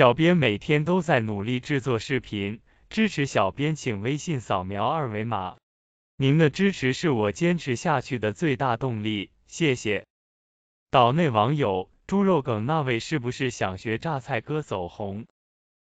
小编每天都在努力制作视频，支持小编请微信扫描二维码。您的支持是我坚持下去的最大动力，谢谢。岛内网友猪肉梗那位是不是想学榨菜哥走红？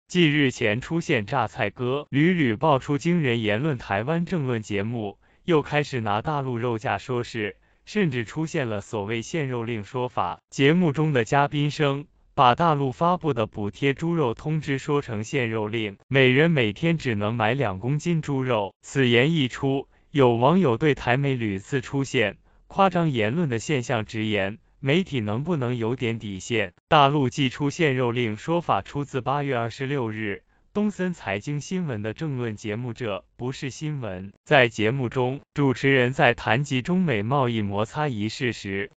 继日前出现榨菜哥屡屡爆出惊人言论，台湾政论节目又开始拿大陆肉价说事，甚至出现了所谓限肉令说法。节目中的嘉宾声。把大陆发布的补贴猪肉通知说成限肉令，每人每天只能买两公斤猪肉。此言一出，有网友对台媒屡次出现夸张言论的现象直言：媒体能不能有点底线？大陆寄出限肉令说法出自八月二十六日东森财经新闻的政论节目，这不是新闻。在节目中，主持人在谈及中美贸易摩擦一事时，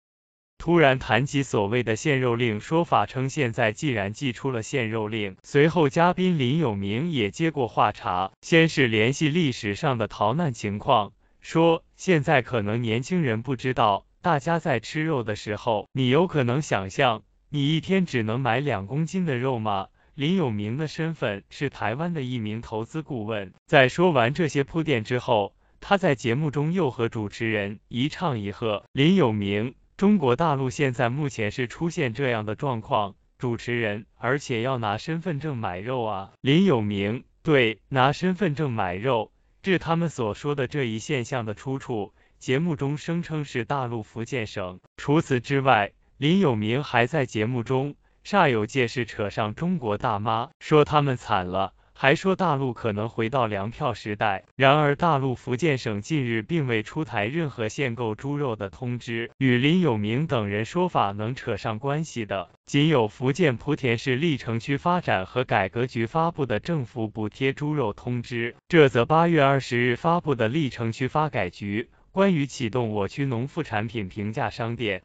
突然谈及所谓的限肉令，说法称现在既然寄出了限肉令，随后嘉宾林有明也接过话茬，先是联系历史上的逃难情况，说现在可能年轻人不知道，大家在吃肉的时候，你有可能想象，你一天只能买两公斤的肉吗？林有明的身份是台湾的一名投资顾问，在说完这些铺垫之后，他在节目中又和主持人一唱一和，林有明。中国大陆现在目前是出现这样的状况，主持人，而且要拿身份证买肉啊！林有明，对，拿身份证买肉。至他们所说的这一现象的出处，节目中声称是大陆福建省。除此之外，林有明还在节目中煞有介事扯上中国大妈，说他们惨了。还说大陆可能回到粮票时代，然而大陆福建省近日并未出台任何限购猪肉的通知，与林永明等人说法能扯上关系的，仅有福建莆田市荔城区发展和改革局发布的政府补贴猪肉通知。这则八月二十日发布的荔城区发改局关于启动我区农副产品平价商店。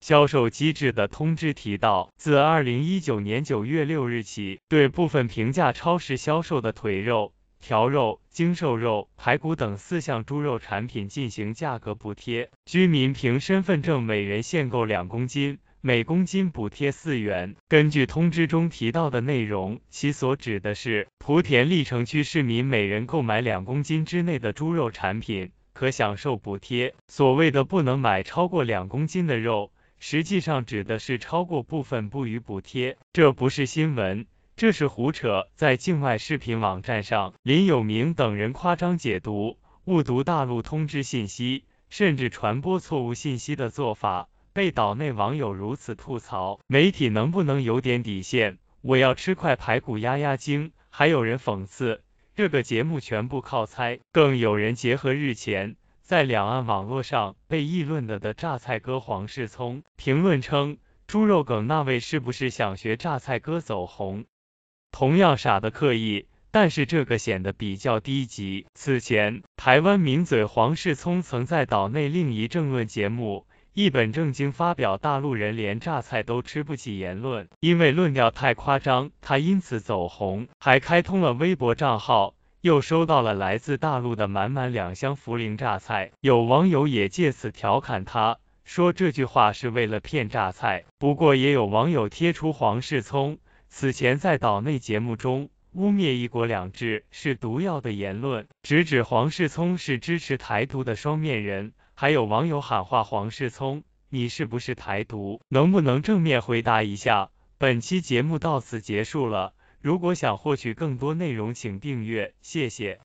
销售机制的通知提到，自二零一九年九月六日起，对部分平价超市销售的腿肉、条肉、精瘦肉、排骨等四项猪肉产品进行价格补贴，居民凭身份证每人限购两公斤，每公斤补贴四元。根据通知中提到的内容，其所指的是莆田荔城区市民每人购买两公斤之内的猪肉产品可享受补贴，所谓的不能买超过两公斤的肉。实际上指的是超过部分不予补贴，这不是新闻，这是胡扯。在境外视频网站上，林有明等人夸张解读、误读大陆通知信息，甚至传播错误信息的做法，被岛内网友如此吐槽：媒体能不能有点底线？我要吃块排骨压压惊。还有人讽刺这个节目全部靠猜，更有人结合日前。在两岸网络上被议论的的榨菜哥黄世聪评论称：“猪肉梗那位是不是想学榨菜哥走红？同样傻的刻意，但是这个显得比较低级。”此前，台湾名嘴黄世聪曾在岛内另一政论节目一本正经发表大陆人连榨菜都吃不起言论，因为论调太夸张，他因此走红，还开通了微博账号。又收到了来自大陆的满满两箱茯苓榨菜，有网友也借此调侃他，说这句话是为了骗榨菜。不过也有网友贴出黄世聪此前在岛内节目中污蔑“一国两制”是毒药的言论，直指黄世聪是支持台独的双面人。还有网友喊话黄世聪：“你是不是台独？能不能正面回答一下？”本期节目到此结束了。如果想获取更多内容，请订阅，谢谢。